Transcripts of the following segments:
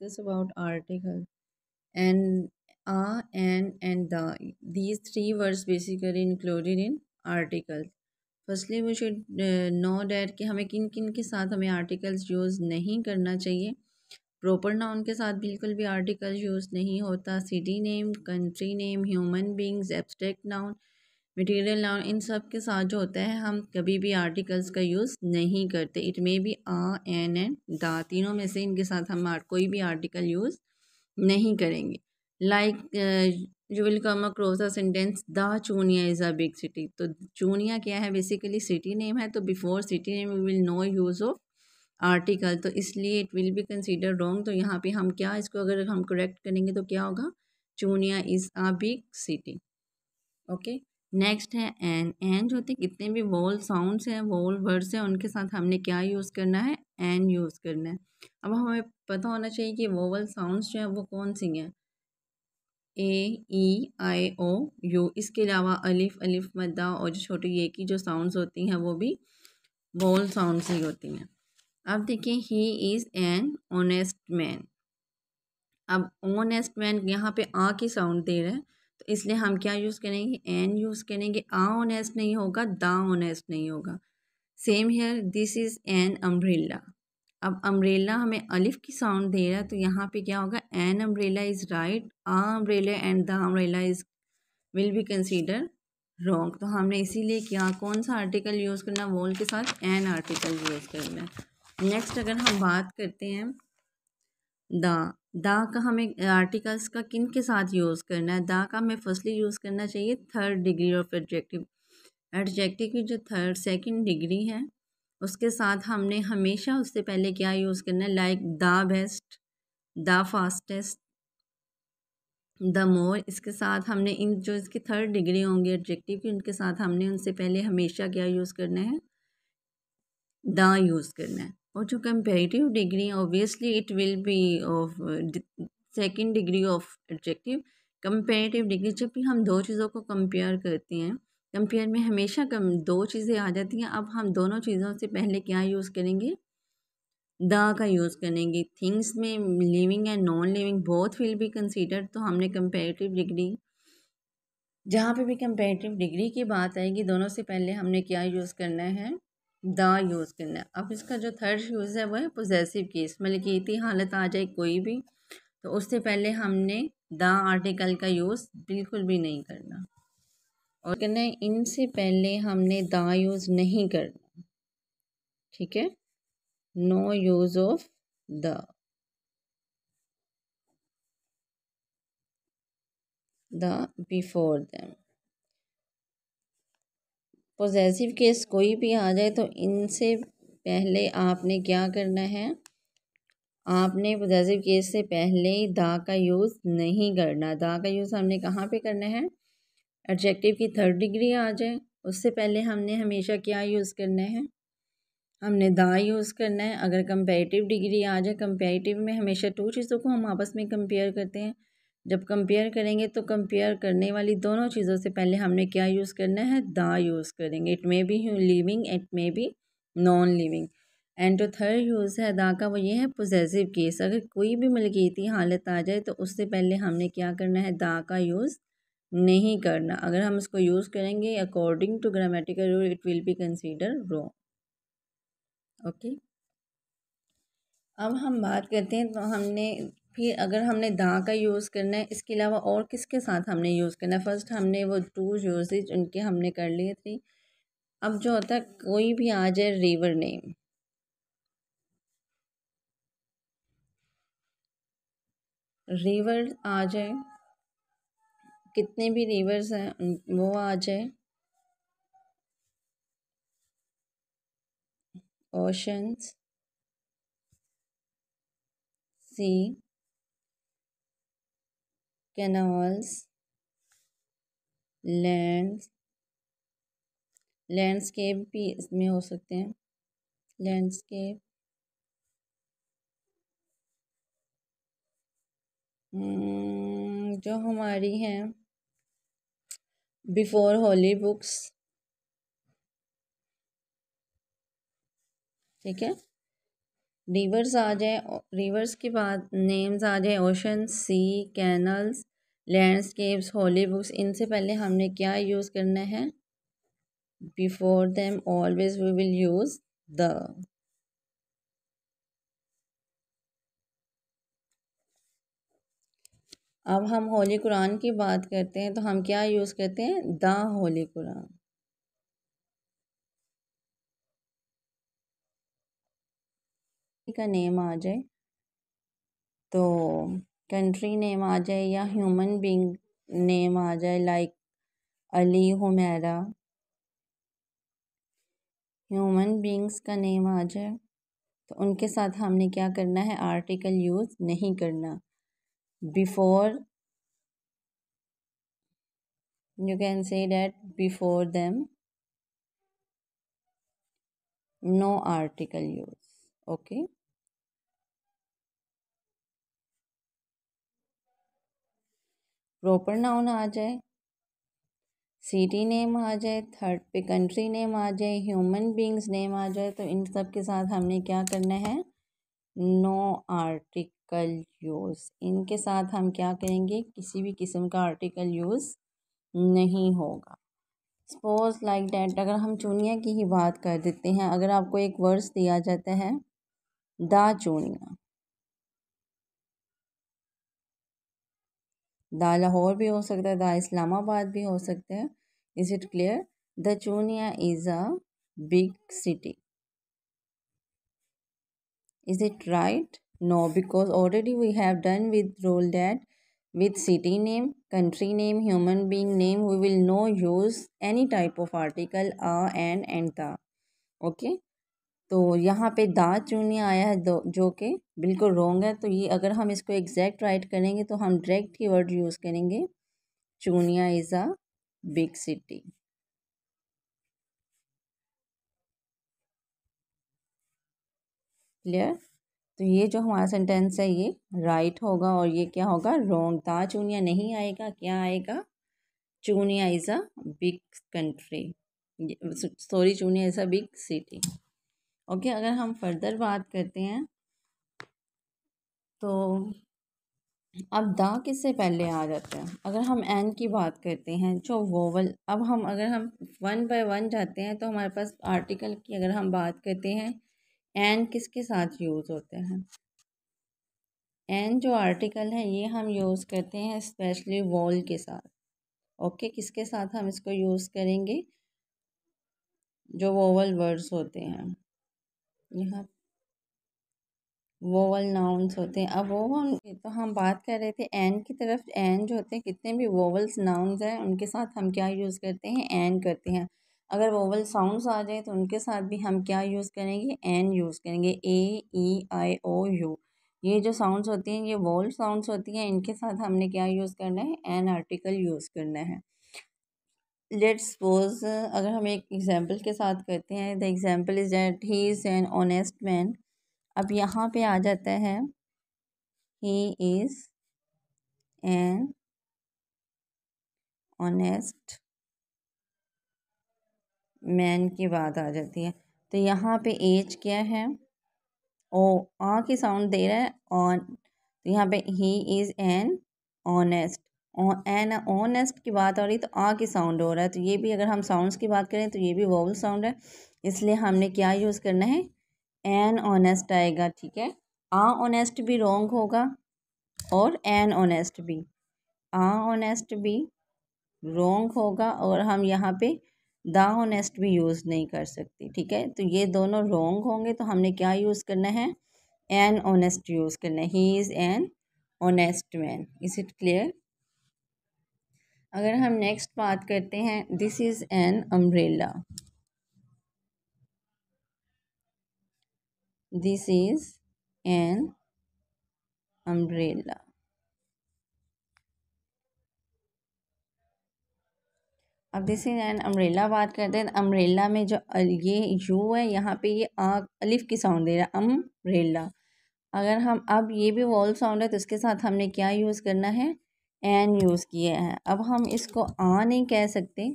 This about article and a uh, and and the these three words basically included in articles we should uh, know that कि हमें किन किन के साथ हमें articles use नहीं करना चाहिए प्रॉपर नाउन के साथ बिल्कुल भी आर्टिकल यूज़ नहीं होता city name country name human beings abstract noun material noun इन सब के साथ जो होता है हम कभी भी आर्टिकल्स का यूज़ नहीं करते it may be a an an the तीनों में से इनके साथ हम कोई भी आर्टिकल यूज़ नहीं करेंगे like you will come across a sentence the Chunian is a big city तो चूनिया क्या है बेसिकली सिटी नेम है तो before city name we will no use of article तो इसलिए it will be consider wrong तो यहाँ पे हम क्या इसको अगर हम करेक्ट करेंगे तो क्या होगा Chunian is a big city okay next है एन एन जो होते हैं कितने भी वॉल साउंड्स हैं वॉल वर्ड्स हैं उनके साथ हमने क्या यूज़ करना है एन यूज़ करना है अब हमें पता होना चाहिए कि वोवल साउंड्स जो हैं वो कौन सी हैं ए ई आई ओ यू इसके अलावा अलिफ अलिफ मद्दा और जो छोटी ये की जो साउंड्स होती हैं वो भी वोल साउंड्स ही होती हैं अब देखिए he is an honest man अब ऑनेस्ट मैन यहाँ पे आ की साउंड दे रहा है तो इसलिए हम क्या यूज़ करेंगे एन यूज़ करेंगे आ ऑनेस्ट नहीं होगा दा ऑनेस्ट नहीं होगा same here this is an umbrella अब अम्ब्रेला हमें अलिफ की साउंड दे रहा है तो यहाँ पे क्या होगा an umbrella is right a umbrella and the umbrella is will be consider wrong तो हमने इसीलिए क्या कौन सा आर्टिकल यूज़ करना वॉल के साथ एन आर्टिकल यूज़ करना नेक्स्ट अगर हम बात करते हैं दा दा का हमें आर्टिकल्स का किन के साथ यूज़ करना है दा का हमें फर्स्टली यूज़ करना चाहिए third degree of adjective adjective की जो थर्ड सेकंड डिग्री है उसके साथ हमने हमेशा उससे पहले क्या यूज़ करना है like the best the fastest the more इसके साथ हमने इन जो इसकी थर्ड डिग्री होंगी एडजेक्टिव की उनके साथ हमने उनसे पहले हमेशा क्या यूज़ करना है द यूज़ करना है और जो comparative degree obviously obviously it will of of second degree of adjective comparative degree जब भी हम दो चीज़ों को कंपेयर करते हैं कंपेयर में हमेशा कम दो चीज़ें आ जाती हैं अब हम दोनों चीज़ों से पहले क्या यूज़ करेंगे द का यूज़ करेंगे थिंग्स में living and non living both will be consider तो हमने कंपेरेटिव डिग्री जहाँ पे भी कंपेरेटिव डिग्री की बात आएगी दोनों से पहले हमने क्या यूज़ करना है द यूज़ करना है अब इसका जो थर्ड यूज़ है वो है पोजेसिव की मतलब कि इतनी हालत आ जाए कोई भी तो उससे पहले हमने द आर्टिकल का यूज़ बिल्कुल भी नहीं करना और कहना है इनसे पहले हमने द यूज़ नहीं करना ठीक है no use of the the before them possessive case कोई भी आ जाए तो इनसे पहले आपने क्या करना है आपने पॉजेसिव केस से पहले दा का यूज़ नहीं करना दा का यूज़ हमने कहाँ पे करना है एडजेक्टिव की थर्ड डिग्री आ जाए उससे पहले हमने हमेशा क्या यूज़ करना है हमने दा यूज़ करना है अगर कंपेरेटिव डिग्री आ जाए कंपेरेटिव में हमेशा टू चीज़ों को हम आपस में कंपेयर करते हैं जब कंपेयर करेंगे तो कंपेयर करने वाली दोनों चीज़ों से पहले हमने क्या यूज़ करना है दा यूज़ करेंगे it may be living it may be non living and जो थर्ड यूज़ है दा का वो ये है पोजेसिव केस अगर कोई भी मलकीती हालत आ जाए तो उससे पहले हमने क्या करना है दा का यूज़ नहीं करना अगर हम इसको यूज़ करेंगे according to grammatical rule it will be consider wrong okay अब हम बात करते हैं तो हमने फिर अगर हमने दा का यूज़ करना है इसके अलावा और किसके साथ हमने यूज़ करना है फ़र्स्ट हमने वो टू यूजेज उनके हमने कर लिए थ्री अब जो होता है कोई भी आ जाए रिवर नेम रिवर आ जाए कितने भी रिवर्स हैं वो आ जाए oceans sea canals land landscape भी इसमें हो सकते हैं लैंडस्केप हम्म, जो हमारी हैं बिफोर होली बुक्स ठीक है रिवर्स आ जाए रिवर्स के बाद नेम्स आ जाए ocean sea canals landscapes holy books इनसे पहले हमने क्या यूज़ करना है before them always we will use the अब हम होली कुरान की बात करते हैं तो हम क्या यूज़ करते हैं द होली कुरान का नेम आ जाए तो कंट्री नेम आ जाए या ह्यूमन बींग नेम आ जाए like Ali Humaira human beings का नेम आ जाए तो उनके साथ हमने क्या करना है आर्टिकल यूज़ नहीं करना before you can say that before them no article use okay proper noun आ जाए सिटी नेम आ जाए थर्ड पे कंट्री नेम आ जाए ह्यूमन बींग्स नेम आ जाए तो इन सब के साथ हमने क्या करना है नो आर्टिकल यूज़ इनके साथ हम क्या करेंगे किसी भी किस्म का आर्टिकल यूज़ नहीं होगा सपोज लाइक डैट अगर हम चूनिया की ही बात कर देते हैं अगर आपको एक वर्ड्स दिया जाता है दा चूनिया द लाहौर भी हो सकता है द इस्लामाबाद भी हो सकता है is it clear the Chunian is a big city is it right no because already we have done with rule that with city name country name human being name we will no use any type of article आ and and the okay तो यहाँ पे दा चूनी आया है दो जो कि बिल्कुल रोंग है तो ये अगर हम इसको एग्जैक्ट राइट करेंगे तो हम डायरेक्ट की वर्ड यूज़ करेंगे Chunian is a big city clear तो ये जो हमारा सेंटेंस है ये राइट होगा और ये क्या होगा रोंग दा चूनिया नहीं आएगा क्या आएगा Chunian is a big country sorry Chunian is a big city okay अगर हम फर्दर बात करते हैं तो अब दा किससे पहले आ जाता है अगर हम एन की बात करते हैं जो वोवल अब हम अगर हम वन बाय वन जाते हैं तो हमारे पास आर्टिकल की अगर हम बात करते हैं एन किसके साथ यूज़ होते हैं एन जो आर्टिकल है ये हम यूज़ करते हैं स्पेशली वॉल के साथ ओके किसके साथ हम इसको यूज़ करेंगे जो वोवल वर्ड्स होते हैं यहाँ वोवल नाउन्स होते हैं अब वोवल तो हम बात कर रहे थे एन की तरफ एन जो होते हैं कितने भी वोवल्स नाउन्स हैं उनके साथ हम क्या यूज़ करते हैं एन करते हैं अगर वोवल साउंड्स आ जाए तो उनके साथ भी हम क्या यूज़ करेंगे एन यूज़ करेंगे ए ई आई ओ यू ये जो साउंड्स होती हैं ये वोल साउंड्स होती हैं इनके साथ हमने क्या यूज़ करना है एन आर्टिकल यूज़ करना है लेट्स सपोज अगर हम एक एग्जांपल के साथ करते हैं the example is that he is an honest man अब यहाँ पे आ जाता है he is an honest man की बात आ जाती है तो यहाँ पे एज क्या है ओ आ की साउंड दे रहा है ऑन तो यहाँ पे he is an honest an honest की बात आ रही तो आ की साउंड हो रहा है तो ये भी अगर हम साउंड्स की बात करें तो ये भी वोवल साउंड है इसलिए हमने क्या यूज़ करना है एन ऑनेस्ट आएगा ठीक है आ ऑनेस्ट भी रोंग होगा और एन ऑनेस्ट भी आ ऑनेस्ट भी रोंग होगा और हम यहाँ पे द ऑनेस्ट भी यूज़ नहीं कर सकते ठीक है तो ये दोनों रोंग होंगे तो हमने क्या यूज़ करना है एन ऑनेस्ट यूज़ करना है he is an honest man is it clear अगर हम नेक्स्ट बात करते हैं this is an umbrella this is an umbrella अब दिस इज एन अम्ब्रेला बात करते हैं अम्ब्रेला में जो ये यू है यहाँ पे ये आग अलिफ की साउंड दे रहा है अम्ब्रेला अगर हम अब ये भी वॉल साउंड है तो उसके साथ हमने क्या यूज़ करना है एन यूज़ किए हैं अब हम इसको आ नहीं कह सकते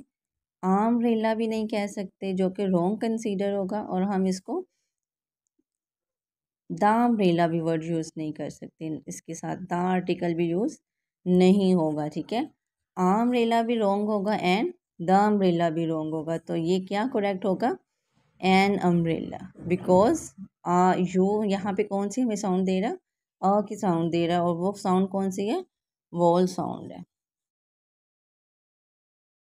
आमरेला भी नहीं कह सकते जो कि रॉन्ग कंसीडर होगा और हम इसको रेला भी वर्ड यूज़ नहीं कर सकते इसके साथ दा आर्टिकल भी यूज़ नहीं होगा ठीक है आमरेला भी रॉन्ग होगा एंड दाम रेला भी रॉन्ग होगा तो ये क्या करेक्ट होगा an umbrella because a u यहाँ पे कौन सी हमें साउंड दे रहा अ की साउंड दे रहा और वो साउंड कौन सी है वॉल साउंड है